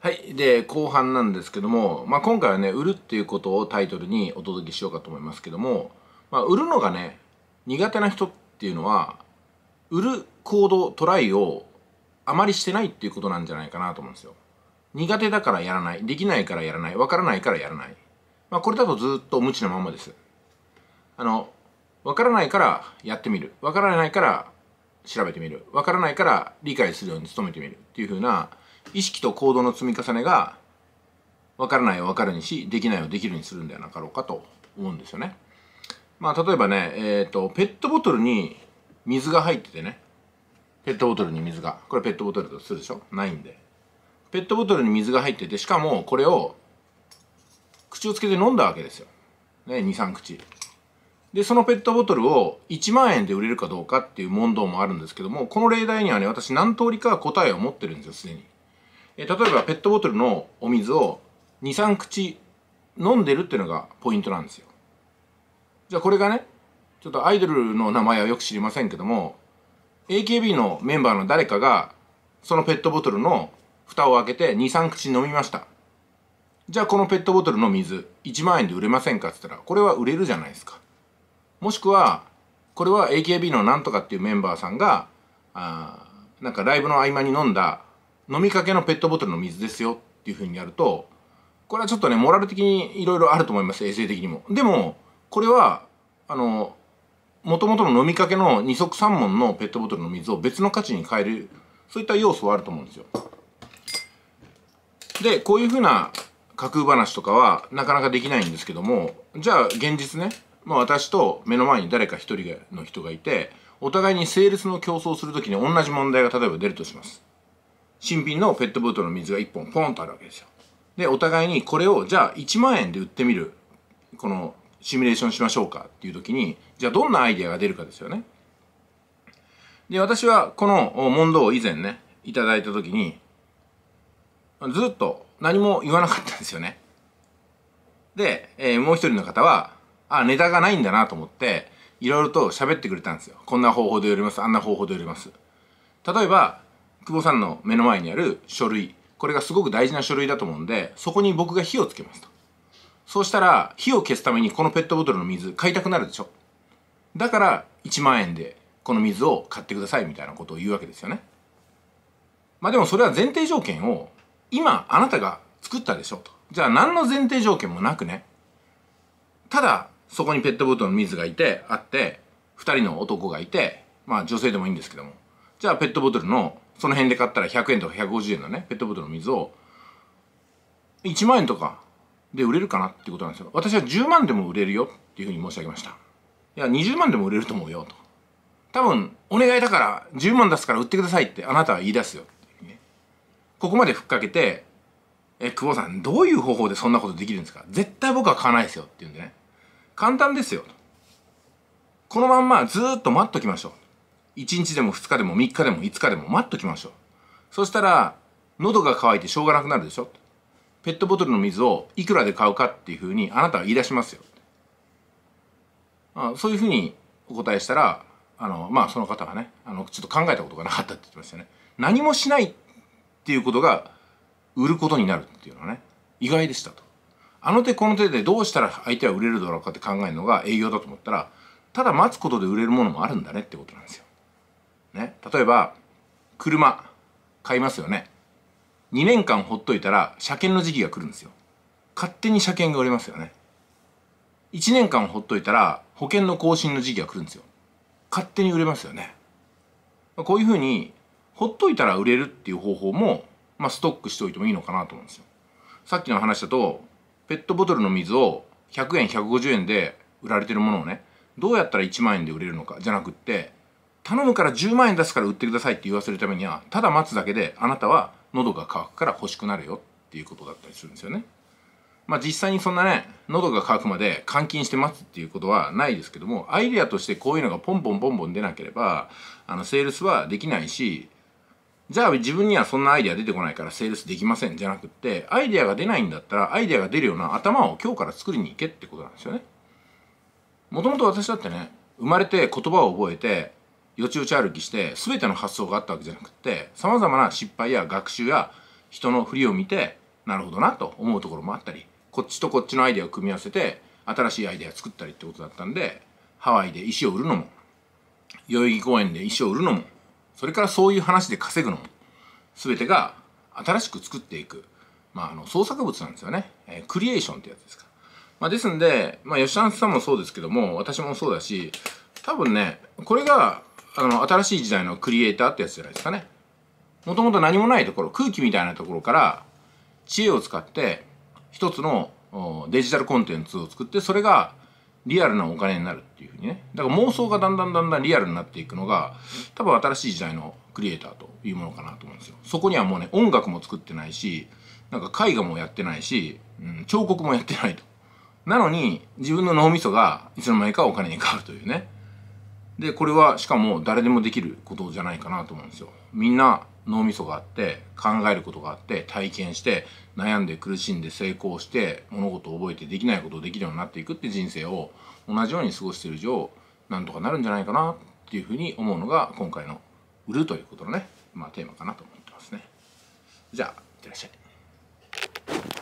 はい。で、後半なんですけども、まあ、今回はね、売るっていうことをタイトルにお届けしようかと思いますけども、まあ、売るのがね、苦手な人っていうのは、売る行動、トライをあまりしてないっていうことなんじゃないかなと思うんですよ。苦手だからやらない。できないからやらない。わからないからやらない。まあ、これだとずっと無知のままです。あの、わからないからやってみる。わからないから調べてみる。わからないから理解するように努めてみるっていう風な、意識と行動の積み重ねが分からないを分かるにしできないをできるにするんではなかろうかと思うんですよね。まあ例えばね、えーと、ペットボトルに水が入っててねペットボトルに水がこれペットボトルとするでしょないんでペットボトルに水が入っててしかもこれを口をつけて飲んだわけですよ。ね23口。でそのペットボトルを1万円で売れるかどうかっていう問答もあるんですけどもこの例題にはね私何通りか答えを持ってるんですよすでに。え例えばペットボトルのお水を23口飲んでるっていうのがポイントなんですよじゃあこれがねちょっとアイドルの名前はよく知りませんけども AKB のメンバーの誰かがそのペットボトルの蓋を開けて23口飲みましたじゃあこのペットボトルの水1万円で売れませんかっつったらこれは売れるじゃないですかもしくはこれは AKB のなんとかっていうメンバーさんがあなんかライブの合間に飲んだ飲みかけのペットボトルの水ですよっていうふうにやるとこれはちょっとねモラル的にいろいろあると思います衛生的にもでもこれはあのもともとの飲みかけの二足三門のペットボトルの水を別の価値に変えるそういった要素はあると思うんですよでこういうふうな架空話とかはなかなかできないんですけどもじゃあ現実ね、まあ、私と目の前に誰か一人の人がいてお互いにセールスの競争をする時に同じ問題が例えば出るとします新品のペットボトルの水が1本ポンとあるわけですよ。で、お互いにこれをじゃあ1万円で売ってみる、このシミュレーションしましょうかっていう時に、じゃあどんなアイデアが出るかですよね。で、私はこの問答を以前ね、いただいた時に、ずっと何も言わなかったんですよね。で、えー、もう一人の方は、あ、ネタがないんだなと思って、いろいろと喋ってくれたんですよ。こんな方法で売ります、あんな方法で売ります。例えば、久保さんの目の前にある書類これがすごく大事な書類だと思うんでそこに僕が火をつけますとそうしたら火を消すためにこのペットボトルの水買いたくなるでしょだから1万円でこの水を買ってくださいみたいなことを言うわけですよねまあでもそれは前提条件を今あなたが作ったでしょとじゃあ何の前提条件もなくねただそこにペットボトルの水がいてあって2人の男がいてまあ女性でもいいんですけどもじゃあペットボトルのその辺で買ったら100円とか150円のね、ペットボトルの水を、1万円とかで売れるかなっていうことなんですよ。私は10万でも売れるよっていうふうに申し上げました。いや、20万でも売れると思うよと。多分、お願いだから10万出すから売ってくださいってあなたは言い出すよここまでふっかけて、え、久保さん、どういう方法でそんなことできるんですか絶対僕は買わないですよって言うんでね。簡単ですよ。このまんまずっと待っときましょう。1日でも2日でも3日でも5日でも待っときましょう。そしたら、喉が渇いてしょうがなくなるでしょ。ペットボトルの水をいくらで買うかっていうふうにあなたは言い出しますよ。あそういうふうにお答えしたら、あの、まあその方はね、あの、ちょっと考えたことがなかったって言ってましたね。何もしないっていうことが売ることになるっていうのはね、意外でしたと。あの手この手でどうしたら相手は売れるだろうかって考えるのが営業だと思ったら、ただ待つことで売れるものもあるんだねってことなんですよ。例えば車買いますよね2年間ほっといたら車検の時期が来るんですよ勝手に車検が売れますよね1年間ほっといたら保険の更新の時期が来るんですよ勝手に売れますよねこういうふうにほっといたら売れるっていう方法も、まあ、ストックしておいてもいいのかなと思うんですよさっきの話だとペットボトルの水を100円150円で売られてるものをねどうやったら1万円で売れるのかじゃなくって頼むから10万円出すから売ってくださいって言わせるためにはただ待つだけであなたは喉が渇くから欲しくなるよっていうことだったりするんですよね。まあ実際にそんなね喉が渇くまで監禁して待つっていうことはないですけどもアイデアとしてこういうのがポンポンポンポン出なければあのセールスはできないしじゃあ自分にはそんなアイデア出てこないからセールスできませんじゃなくってアイデアが出ないんだったらアイデアが出るような頭を今日から作りに行けってことなんですよね。もともと私だってね生まれて言葉を覚えてよちよち歩きして全ての発想があったわけじゃなくてさまざまな失敗や学習や人の振りを見てなるほどなと思うところもあったりこっちとこっちのアイデアを組み合わせて新しいアイデア作ったりってことだったんでハワイで石を売るのも代々木公園で石を売るのもそれからそういう話で稼ぐのも全てが新しく作っていく、まあ、あの創作物なんですよね、えー、クリエーションってやつですか、まあ、ですんで、まあ、吉田さんもそうですけども私もそうだし多分ねこれがあの新しい時代のクリエイターってやつじゃないですかねもともと何もないところ空気みたいなところから知恵を使って一つのデジタルコンテンツを作ってそれがリアルなお金になるっていうふうにねだから妄想がだんだんだんだんリアルになっていくのが多分新しい時代のクリエイターというものかなと思うんですよそこにはもうね音楽も作ってないしなんか絵画もやってないし、うん、彫刻もやってないとなのに自分の脳みそがいつの間にかお金に変わるというねでこれはしかも誰でもできることじゃないかなと思うんですよみんな脳みそがあって考えることがあって体験して悩んで苦しんで成功して物事を覚えてできないことをできるようになっていくって人生を同じように過ごしてる以上なんとかなるんじゃないかなっていうふうに思うのが今回の「売る」ということのね、まあ、テーマかなと思ってますね。じゃあいってらっしゃい。